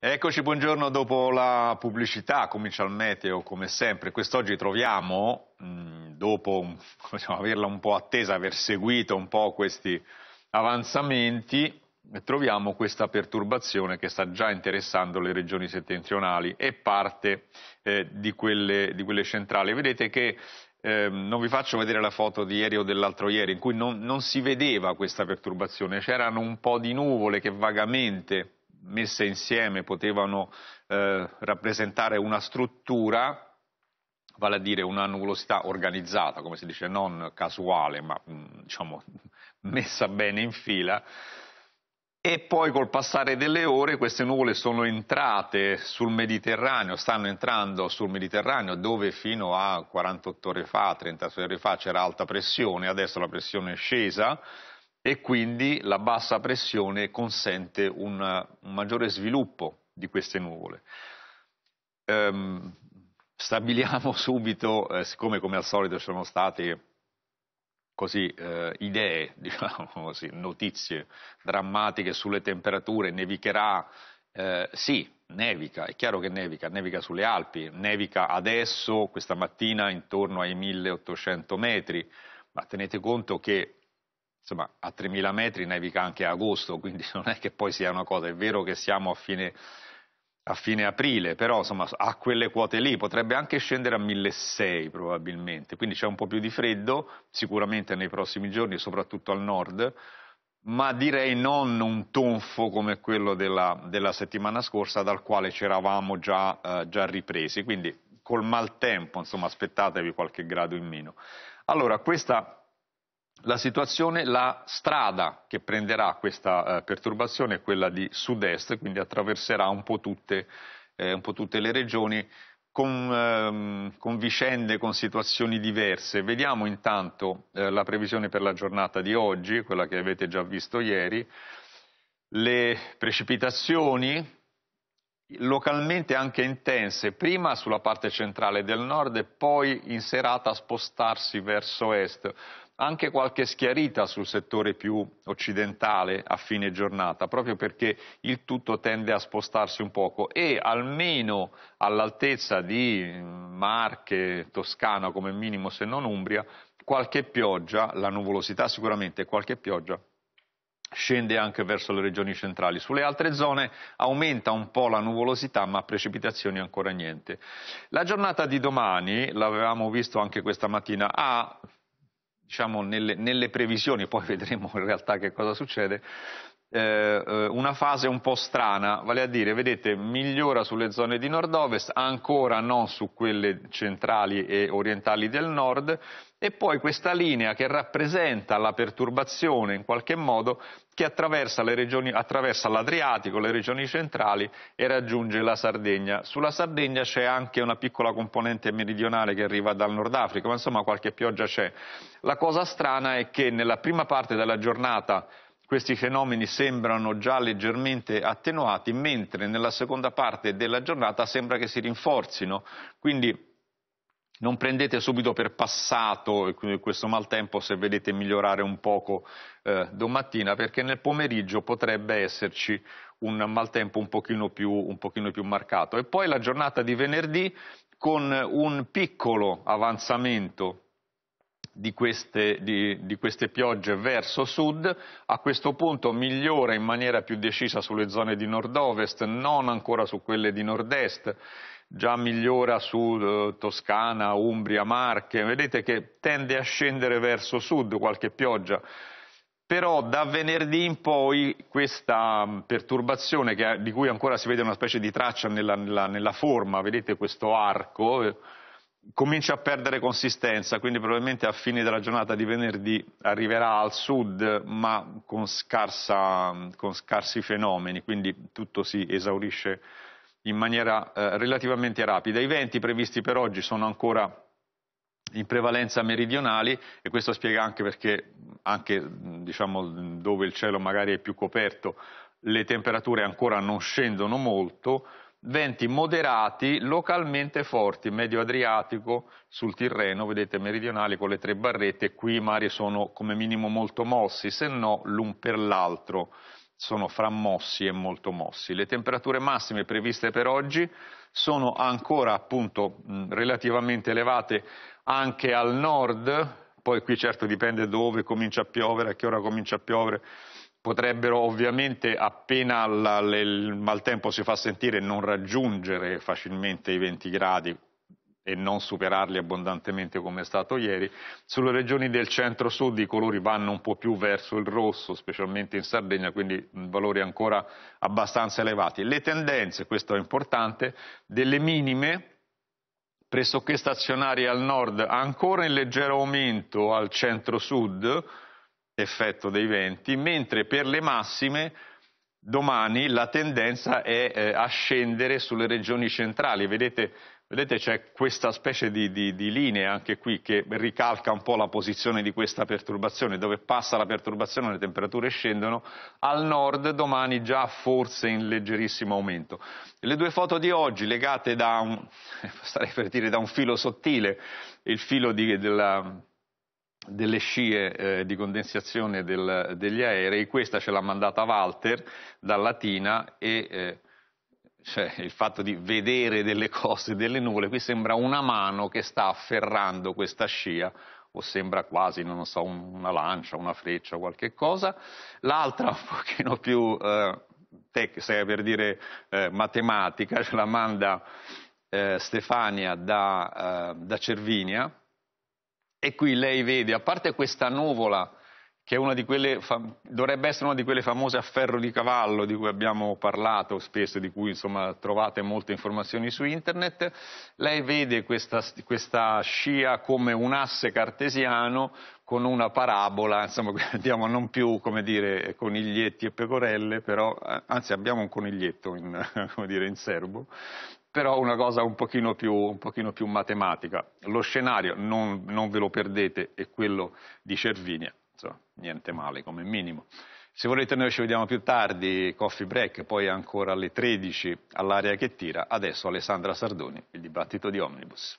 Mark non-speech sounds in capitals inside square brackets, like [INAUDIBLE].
Eccoci, buongiorno dopo la pubblicità, comincia il meteo come sempre. Quest'oggi troviamo, mm, dopo diciamo, [LAUGHS] averla un po' attesa, aver seguito un po' questi avanzamenti, troviamo questa perturbazione che sta già interessando le regioni settentrionali e parte eh, di, quelle, di, quelle, centrali. Vedete che eh, non vi faccio vedere la foto di ieri o dell'altro ieri in cui non, non si vedeva questa perturbazione, c'erano un po' di nuvole che vagamente messe insieme potevano eh, rappresentare una struttura, vale a dire una nuvolosità organizzata, come si dice, non casuale, ma mm, diciamo, [LAUGHS] messa bene in fila. E poi col passare delle ore queste nuvole sono entrate sul Mediterraneo, stanno entrando sul Mediterraneo dove fino a 48 ore fa, 36 ore fa c'era alta pressione, adesso la pressione è scesa, e quindi la bassa pressione consente una, un maggiore sviluppo di queste nuvole. Ehm, stabiliamo [LAUGHS] subito, eh, siccome come al solito sono state così, eh, idee, [LAUGHS] diciamo così, notizie drammatiche sulle temperature, nevicherà, eh, sì, nevica, è chiaro che nevica, nevica sulle Alpi, nevica adesso, questa mattina, intorno ai 1800 metri, ma tenete conto che insomma, a 3.000 metri nevica anche a agosto, quindi [LAUGHS] non è che poi sia una cosa, è vero che siamo a fine, a fine aprile, però insomma, a quelle quote lì potrebbe anche scendere a 1.600 probabilmente, quindi c'è un po' più di freddo sicuramente nei prossimi giorni, soprattutto al nord, ma direi non un tonfo come quello della, della settimana scorsa dal quale c'eravamo già, eh, già ripresi, quindi col maltempo insomma, aspettatevi qualche grado in meno. Allora, questa la situazione, la strada che prenderà questa eh, perturbazione è quella di sud-est, quindi attraverserà un po' tutte, eh, un po tutte le regioni con, ehm, con, vicende, con situazioni diverse. Vediamo intanto eh, la previsione per la giornata di oggi, quella che avete già visto ieri, le precipitazioni localmente anche intense, prima sulla parte centrale del nord e poi in serata a spostarsi verso est anche qualche schiarita sul settore più occidentale a fine giornata, proprio perché il tutto tende a spostarsi un poco e almeno all'altezza di mm, Marche, Toscana come minimo se non Umbria, qualche pioggia, la nuvolosità sicuramente, qualche pioggia scende anche verso le regioni centrali. Sulle altre zone aumenta un po' la nuvolosità, ma precipitazioni ancora niente. La giornata di domani, l'avevamo visto anche questa mattina, ha diciamo, nelle, nelle previsioni, poi vedremo in realtà che cosa succede, eh, eh, una fase un po' strana, vale a dire, vedete, migliora sulle zone di nord-ovest, ancora non su quelle centrali e orientali del nord, e poi questa linea che rappresenta la perturbazione in qualche modo che attraversa, regioni, attraversa l'Adriatico, le regioni centrali e raggiunge la Sardegna. Sulla Sardegna c'è anche una piccola componente meridionale che arriva dal Nord Africa, ma insomma qualche pioggia c'è. La cosa strana è che nella prima parte della giornata questi fenomeni sembrano già leggermente attenuati, mentre nella seconda parte della giornata sembra che si rinforzino. Quindi non prendete subito per passato questo maltempo se vedete migliorare un poco eh, domattina, perché nel pomeriggio potrebbe esserci un maltempo un pochino, più, un pochino più marcato. E poi la giornata di venerdì con un piccolo avanzamento di queste, di, di queste, piogge verso sud, a questo punto migliora in maniera più decisa sulle zone di nord-ovest, non ancora su quelle di nord-est già migliora su eh, Toscana, Umbria, Marche, vedete che tende a scendere verso sud qualche pioggia. Però da venerdì in poi questa mh, mm, perturbazione, che, di cui ancora si vede una specie di traccia nella, nella, nella forma, vedete questo arco, eh, comincia a perdere consistenza, quindi probabilmente a fine della giornata di venerdì arriverà al sud, ma con, scarsa, mm, con scarsi fenomeni, quindi tutto si esaurisce in maniera eh, relativamente rapida. I venti previsti per oggi sono ancora in prevalenza meridionali e questo spiega anche perché anche diciamo, dove il cielo magari è più coperto le temperature ancora non scendono molto, venti moderati localmente forti, medio adriatico, sul Tirreno, vedete meridionali con le tre barrette, qui i mari sono come minimo molto mossi, se no l'un per l'altro sono frammossi e molto mossi. Le temperature massime previste per oggi sono ancora appunto relativamente elevate anche al nord, poi qui certo dipende dove comincia a piovere, a che ora comincia a piovere, potrebbero ovviamente appena la, le, il maltempo si fa sentire non raggiungere facilmente i 20 gradi, e non superarli abbondantemente come è stato ieri. Sulle regioni del centro-sud i colori vanno un po' più verso il rosso, specialmente in Sardegna, quindi valori ancora abbastanza elevati. Le tendenze, questo è importante, delle minime pressoché stazionarie al nord, ancora in leggero aumento al centro-sud, effetto dei venti, mentre per le massime domani la tendenza è eh, a scendere sulle regioni centrali. Vedete, vedete c'è questa specie di, di, di, linea anche qui che ricalca un po' la posizione di questa perturbazione, dove passa la perturbazione le temperature scendono, al nord domani già forse in leggerissimo aumento. Le due foto di oggi legate da un, [LAUGHS] starei per dire, da un filo sottile, il filo di, della, delle scie eh, di condensazione del, degli aerei, questa ce l'ha mandata Walter da Latina e eh, cioè, il fatto di vedere delle [LAUGHS] cose, delle nuvole, qui sembra una mano che sta afferrando questa scia o sembra quasi, non so, un, una lancia, una freccia, o qualche cosa, l'altra [LAUGHS] un pochino più, eh, tech, se per dire eh, matematica, ce la manda eh, Stefania da, eh, da Cervinia, e qui lei vede, a parte questa nuvola, che fam- dovrebbe essere una di quelle famose a ferro di cavallo di cui abbiamo parlato spesso, di cui insomma, trovate molte informazioni su internet, lei vede questa, questa scia come un asse cartesiano con una parabola, insomma abbiamo [LAUGHS] non più come dire coniglietti e pecorelle, però eh, anzi abbiamo un coniglietto in, [LAUGHS] dire, in serbo, però una cosa un pochino più, un pochino più matematica. Lo scenario, non, non, ve lo perdete, è quello di Cervinia, Insomma, niente male come minimo. Se volete noi ci vediamo più tardi, coffee break, poi ancora alle 13 all'area che tira. Adesso Alessandra Sardoni, il dibattito di Omnibus.